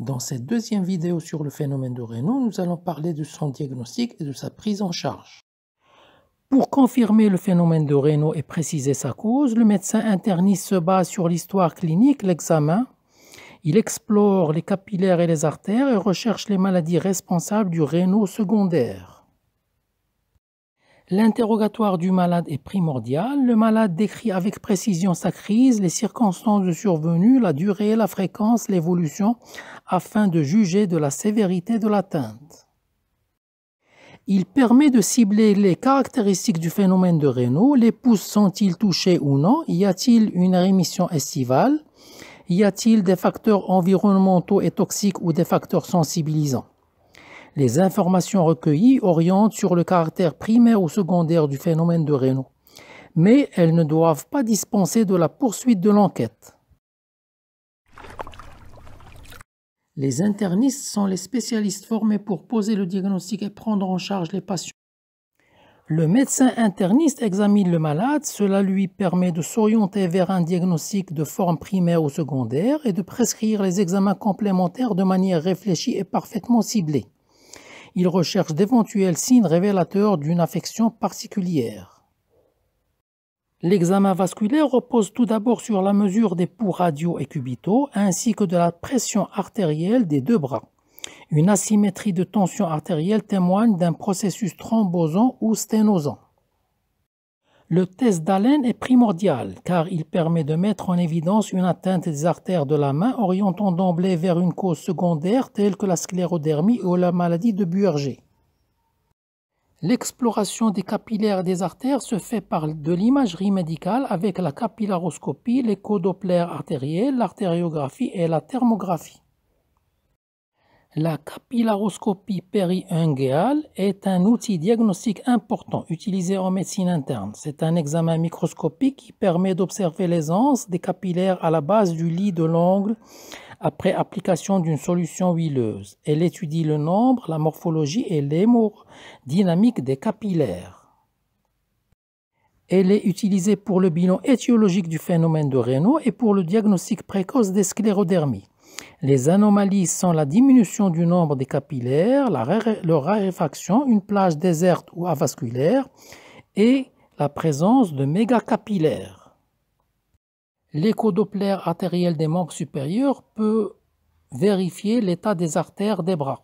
Dans cette deuxième vidéo sur le phénomène de Raynaud, nous allons parler de son diagnostic et de sa prise en charge. Pour confirmer le phénomène de Raynaud et préciser sa cause, le médecin interniste se base sur l'histoire clinique, l'examen. Il explore les capillaires et les artères et recherche les maladies responsables du Raynaud secondaire. L'interrogatoire du malade est primordial. Le malade décrit avec précision sa crise, les circonstances de survenue, la durée, la fréquence, l'évolution, afin de juger de la sévérité de l'atteinte. Il permet de cibler les caractéristiques du phénomène de Raynaud. Les pouces sont-ils touchés ou non Y a-t-il une rémission estivale Y a-t-il des facteurs environnementaux et toxiques ou des facteurs sensibilisants les informations recueillies orientent sur le caractère primaire ou secondaire du phénomène de Raynaud, mais elles ne doivent pas dispenser de la poursuite de l'enquête. Les internistes sont les spécialistes formés pour poser le diagnostic et prendre en charge les patients. Le médecin interniste examine le malade, cela lui permet de s'orienter vers un diagnostic de forme primaire ou secondaire et de prescrire les examens complémentaires de manière réfléchie et parfaitement ciblée il recherche d'éventuels signes révélateurs d'une affection particulière. L'examen vasculaire repose tout d'abord sur la mesure des pouls radio et cubitaux ainsi que de la pression artérielle des deux bras. Une asymétrie de tension artérielle témoigne d'un processus thrombosant ou sténosant. Le test d'haleine est primordial car il permet de mettre en évidence une atteinte des artères de la main orientant d'emblée vers une cause secondaire telle que la sclérodermie ou la maladie de Buerger. L'exploration des capillaires des artères se fait par de l'imagerie médicale avec la capillaroscopie, les doppler artériel, l'artériographie et la thermographie. La capillaroscopie périungéale est un outil diagnostique important utilisé en médecine interne. C'est un examen microscopique qui permet d'observer l'aisance des capillaires à la base du lit de l'ongle après application d'une solution huileuse. Elle étudie le nombre, la morphologie et l'hémodynamique des capillaires. Elle est utilisée pour le bilan étiologique du phénomène de Raynaud et pour le diagnostic précoce des sclérodermies. Les anomalies sont la diminution du nombre des capillaires, la leur raréfaction, une plage déserte ou avasculaire et la présence de mégacapillaires. capillaires Doppler artériel des membres supérieurs peut vérifier l'état des artères des bras.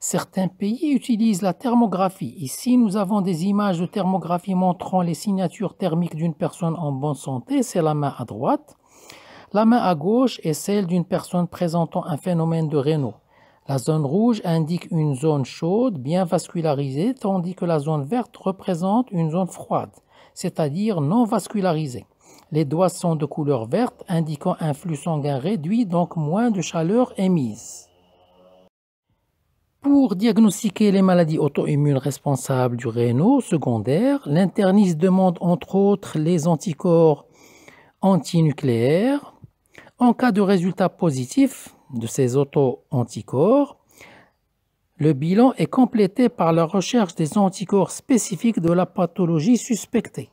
Certains pays utilisent la thermographie. Ici, nous avons des images de thermographie montrant les signatures thermiques d'une personne en bonne santé, c'est la main à droite. La main à gauche est celle d'une personne présentant un phénomène de Raynaud. La zone rouge indique une zone chaude, bien vascularisée, tandis que la zone verte représente une zone froide, c'est-à-dire non vascularisée. Les doigts sont de couleur verte, indiquant un flux sanguin réduit, donc moins de chaleur émise. Pour diagnostiquer les maladies auto-immunes responsables du réno secondaire, l'interniste demande entre autres les anticorps antinucléaires, en cas de résultat positif de ces auto-anticorps, le bilan est complété par la recherche des anticorps spécifiques de la pathologie suspectée.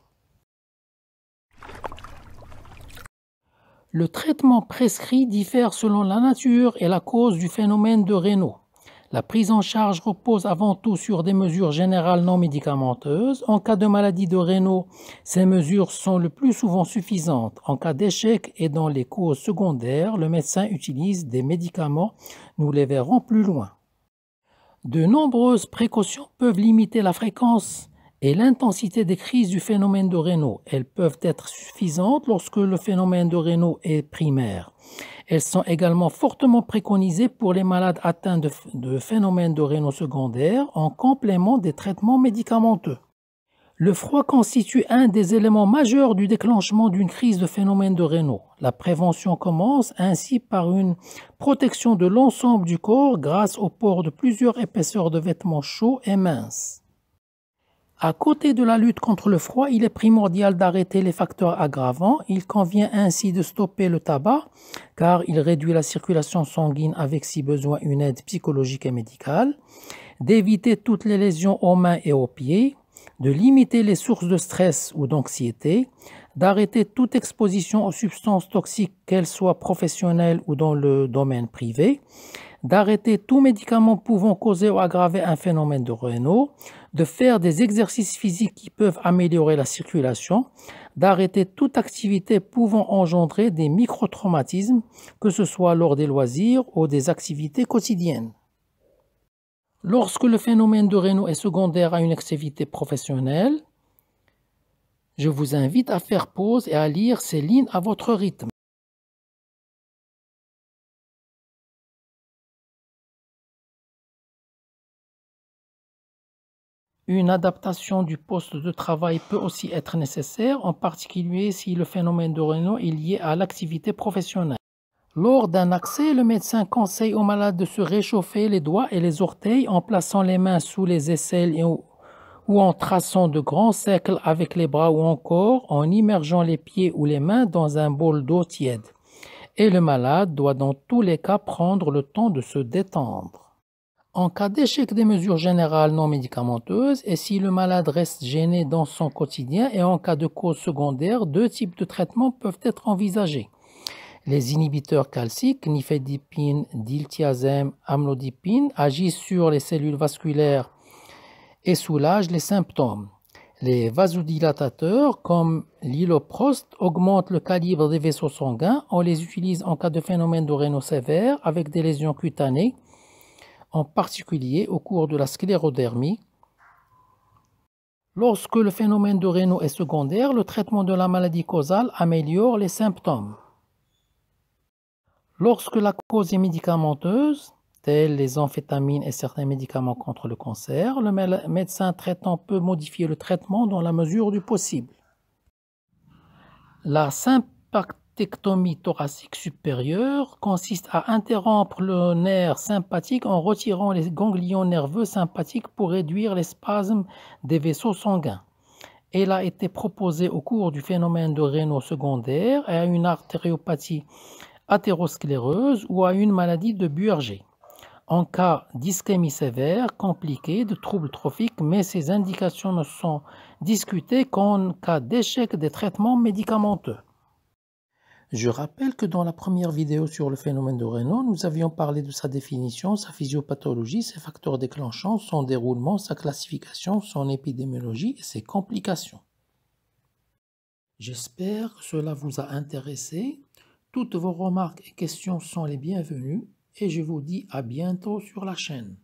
Le traitement prescrit diffère selon la nature et la cause du phénomène de Raynaud. La prise en charge repose avant tout sur des mesures générales non médicamenteuses. En cas de maladie de rénaux, ces mesures sont le plus souvent suffisantes. En cas d'échec et dans les causes secondaires, le médecin utilise des médicaments. Nous les verrons plus loin. De nombreuses précautions peuvent limiter la fréquence et l'intensité des crises du phénomène de Raynaud. Elles peuvent être suffisantes lorsque le phénomène de Raynaud est primaire. Elles sont également fortement préconisées pour les malades atteints de, phénomènes de Raynaud secondaire en complément des traitements médicamenteux. Le froid constitue un des éléments majeurs du déclenchement d'une crise de phénomène de Raynaud. La prévention commence ainsi par une protection de l'ensemble du corps grâce au port de plusieurs épaisseurs de vêtements chauds et minces. À côté de la lutte contre le froid, il est primordial d'arrêter les facteurs aggravants. Il convient ainsi de stopper le tabac car il réduit la circulation sanguine avec si besoin une aide psychologique et médicale, d'éviter toutes les lésions aux mains et aux pieds, de limiter les sources de stress ou d'anxiété, d'arrêter toute exposition aux substances toxiques, qu'elles soient professionnelles ou dans le domaine privé, d'arrêter tout médicament pouvant causer ou aggraver un phénomène de Renault, de faire des exercices physiques qui peuvent améliorer la circulation, d'arrêter toute activité pouvant engendrer des micro-traumatismes, que ce soit lors des loisirs ou des activités quotidiennes. Lorsque le phénomène de Renault est secondaire à une activité professionnelle, je vous invite à faire pause et à lire ces lignes à votre rythme. Une adaptation du poste de travail peut aussi être nécessaire, en particulier si le phénomène de Renault est lié à l'activité professionnelle. Lors d'un accès, le médecin conseille au malade de se réchauffer les doigts et les orteils en plaçant les mains sous les aisselles ou en traçant de grands cercles avec les bras ou encore en immergeant les pieds ou les mains dans un bol d'eau tiède. Et le malade doit dans tous les cas prendre le temps de se détendre en cas d'échec des mesures générales non médicamenteuses et si le malade reste gêné dans son quotidien et en cas de cause secondaire, deux types de traitements peuvent être envisagés. Les inhibiteurs calciques, nifedipine, diltiazem, amlodipine, agissent sur les cellules vasculaires et soulagent les symptômes. Les vasodilatateurs, comme l'hyloprost augmentent le calibre des vaisseaux sanguins. On les utilise en cas de phénomène de rénaux sévère avec des lésions cutanées en particulier au cours de la sclérodermie. Lorsque le phénomène de Raynaud est secondaire, le traitement de la maladie causale améliore les symptômes. Lorsque la cause est médicamenteuse, telles les amphétamines et certains médicaments contre le cancer, le médecin traitant peut modifier le traitement dans la mesure du possible. La Tectomie thoracique supérieure consiste à interrompre le nerf sympathique en retirant les ganglions nerveux sympathiques pour réduire les spasmes des vaisseaux sanguins. Elle a été proposée au cours du phénomène de rénaux secondaire à une artériopathie athéroscléreuse ou à une maladie de Buerger. En cas d'ischémie sévère, compliquée, de troubles trophiques, mais ces indications ne sont discutées qu'en cas d'échec des traitements médicamenteux. Je rappelle que dans la première vidéo sur le phénomène de Renault, nous avions parlé de sa définition, sa physiopathologie, ses facteurs déclenchants, son déroulement, sa classification, son épidémiologie et ses complications. J'espère que cela vous a intéressé. Toutes vos remarques et questions sont les bienvenues et je vous dis à bientôt sur la chaîne.